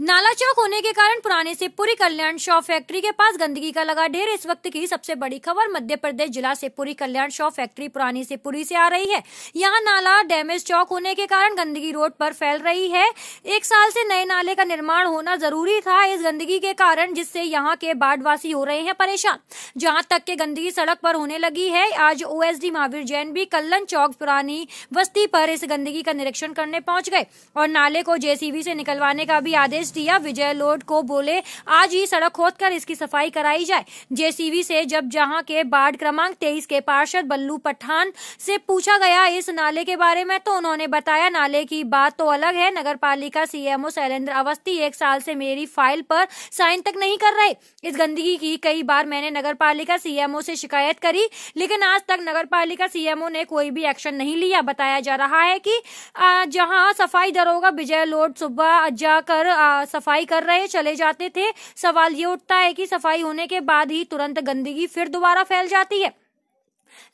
नाला चौक होने के कारण पुराने से पूरी कल्याण शॉप फैक्ट्री के पास गंदगी का लगा ढेर इस वक्त की सबसे बड़ी खबर मध्य प्रदेश जिला से पूरी कल्याण शॉप फैक्ट्री पुरानी से पूरी से आ रही है यहाँ नाला डैमेज चौक होने के कारण गंदगी रोड पर फैल रही है एक साल से नए नाले का निर्माण होना जरूरी था इस गंदगी के कारण जिससे यहाँ के बाढ़वासी हो रहे हैं परेशान जहाँ तक के गंदगी सड़क पर होने लगी है आज ओ महावीर जैन भी कल्लन चौक पुरानी बस्ती पर इस गंदगी का निरीक्षण करने पहुंच गए और नाले को जेसीबी से निकलवाने का भी आदेश आदेश दिया विजय लोड को बोले आज ही सड़क खोदकर इसकी सफाई कराई जाए जेसीबी से जब जहां के वार्ड क्रमांक तेईस के पार्षद बल्लू पठान से पूछा गया इस नाले के बारे में तो उन्होंने बताया नाले की बात तो अलग है नगर पालिका सीएमओ शैलेंद्र अवस्थी एक साल से मेरी फाइल पर साइन तक नहीं कर रहे इस गंदगी की कई बार मैंने नगर पालिका सीएमओ से शिकायत करी लेकिन आज तक नगर पालिका सीएमओ ने कोई भी एक्शन नहीं लिया बताया जा रहा है कि जहां सफाई दरोगा विजय लोड सुबह जाकर सफाई कर रहे चले जाते थे सवाल ये उठता है कि सफाई होने के बाद ही तुरंत गंदगी फिर दोबारा फैल जाती है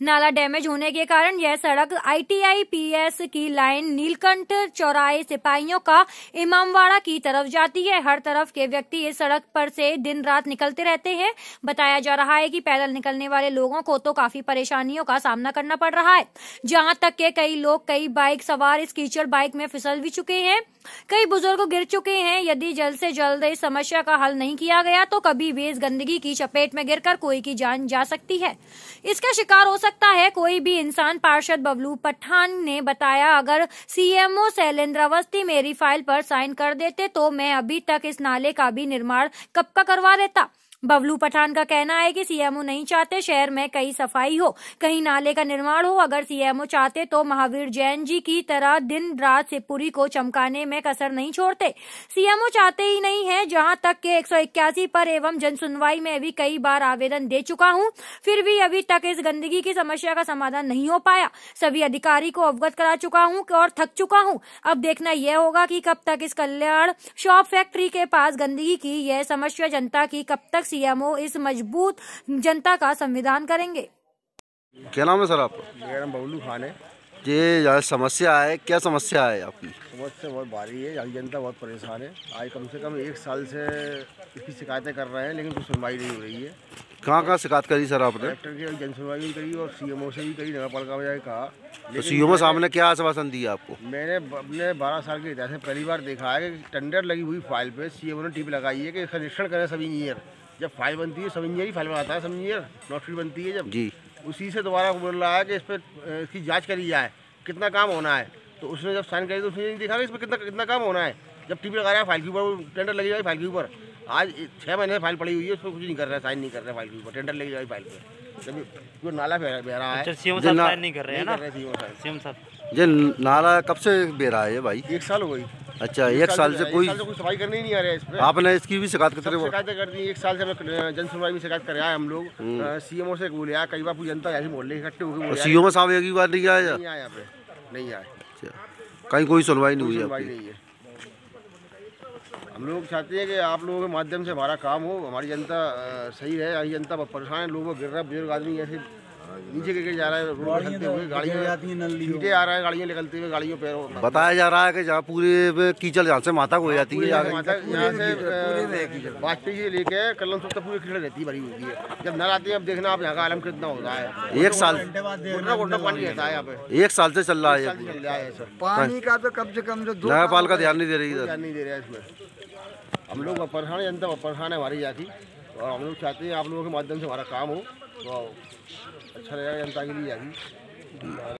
नाला डैमेज होने के कारण यह सड़क आईटीआईपीएस की लाइन नीलकंठ चौराहे सिपाहियों का इमामवाड़ा की तरफ जाती है हर तरफ के व्यक्ति इस सड़क पर से दिन रात निकलते रहते हैं बताया जा रहा है कि पैदल निकलने वाले लोगों को तो काफी परेशानियों का सामना करना पड़ रहा है जहां तक के कई लोग कई बाइक सवार इस कीचड़ बाइक में फिसल भी चुके हैं कई बुजुर्ग गिर चुके हैं यदि जल्द से जल्द इस समस्या का हल नहीं किया गया तो कभी भी इस गंदगी की चपेट में गिरकर कोई की जान जा सकती है इसका शिकार गिरफ्तार हो सकता है कोई भी इंसान पार्षद बबलू पठान ने बताया अगर सीएमओ शैलेंद्र अवस्थी मेरी फाइल पर साइन कर देते तो मैं अभी तक इस नाले का भी निर्माण कब का करवा देता बबलू पठान का कहना है कि सीएमओ नहीं चाहते शहर में कहीं सफाई हो कहीं नाले का निर्माण हो अगर सीएमओ चाहते तो महावीर जैन जी की तरह दिन रात शिवपुरी को चमकाने में कसर नहीं छोड़ते सीएमओ चाहते ही नहीं है जहां तक के एक पर एवं जन सुनवाई में भी कई बार आवेदन दे चुका हूं फिर भी अभी तक इस गंदगी की समस्या का समाधान नहीं हो पाया सभी अधिकारी को अवगत करा चुका हूं और थक चुका हूं अब देखना यह होगा कि कब तक इस कल्याण शॉप फैक्ट्री के पास गंदगी की यह समस्या जनता की कब तक सीएमओ इस मजबूत जनता का संविधान करेंगे क्या नाम है सर आप मेरा नाम बबलू खान है ये समस्या है क्या समस्या है आपकी समस्या बहुत भारी है यहाँ जनता बहुत परेशान है आज कम से कम एक साल से इसकी शिकायतें कर रहे हैं लेकिन कुछ सुनवाई नहीं हो रही है कहाँ कहाँ शिकायत करी सर आपने डॉक्टर की जन सुनवाई भी करी और सीएमओ से भी करी नगर पालिका में कहा तो सी एम सामने क्या आश्वासन दिया आपको मैंने अपने बारह साल के इतिहास में पहली बार देखा है कि टेंडर लगी हुई फाइल पर सीएमओ ने टीप लगाई है कि इसका निरीक्षण करें सभी इंजीनियर जब फाइल बनती है सब इंजीनियर फाइल बनाता है सब इंजीनियर नोटरी बनती है जब जी उसी से दोबारा बोल रहा है कि इस पर इसकी जाँच करी जाए कितना काम होना है तो उसने जब साइन करी तो उसने नहीं देखा कि इस पर कितना कितना काम होना है जब टी लगा रहा है फाइल के ऊपर टेंडर लगी जाए फाइल के ऊपर आज छः महीने फाइल पड़ी हुई है उसमें कुछ नहीं कर रहा है साइन नहीं कर रहा है फाइल के ऊपर टेंडर लगी जाए फाइल पर जब जो नाला बह रहा है अच्छा, साहब नहीं कर रहे हैं ना सीएम साहब ये नाला कब से बह रहा है भाई एक साल हो गई अच्छा एक, एक साल से कोई सफाई करने ही नहीं आ रहा है इस पर आपने इसकी भी शिकायत कर दी एक साल से जन सुनवाई में शिकायत कर हम लोग हम्म। सीएमओ से बोले आया कई बार पूरी जनता यहाँ मोहल्ले इकट्ठे हो गए सी एम ओ साहब एक ही बार नहीं आया नहीं आया अच्छा, कहीं कोई सुनवाई नहीं हुई सुनवाई नहीं है हम लोग चाहते हैं कि आप लोगों के माध्यम से हमारा काम हो हमारी जनता सही है हमारी जनता परेशान है लोग गिर रहा बुजुर्ग आदमी ऐसे नीचे गिर के जा रहा है रोड निकलते हुए तो गाड़ियाँ जाती हैं नल नीचे आ रहा है गाड़ियाँ निकलते हुए गाड़ियों पैर बताया जा रहा है कि जहाँ पूरे कीचड़ जहाँ से माता को हो जाती है माता यहाँ से वाजपेयी से लेके कलम सब तक पूरी कीचड़ रहती भरी हुई है जब नल आती है अब देखना आप यहाँ का आलम कितना हो रहा है एक साल पानी रहता है यहाँ पे एक साल से चल रहा है सर पानी का तो कम से कम जो तो नगरपाल का ध्यान नहीं दे रही ध्यान नहीं दे रहा है इसमें हम लोग परेशान जनता परेशान है हमारी जाति और हम लोग चाहते हैं आप लोगों के माध्यम से हमारा काम हो तो अच्छा लगेगा जनता के लिए अभी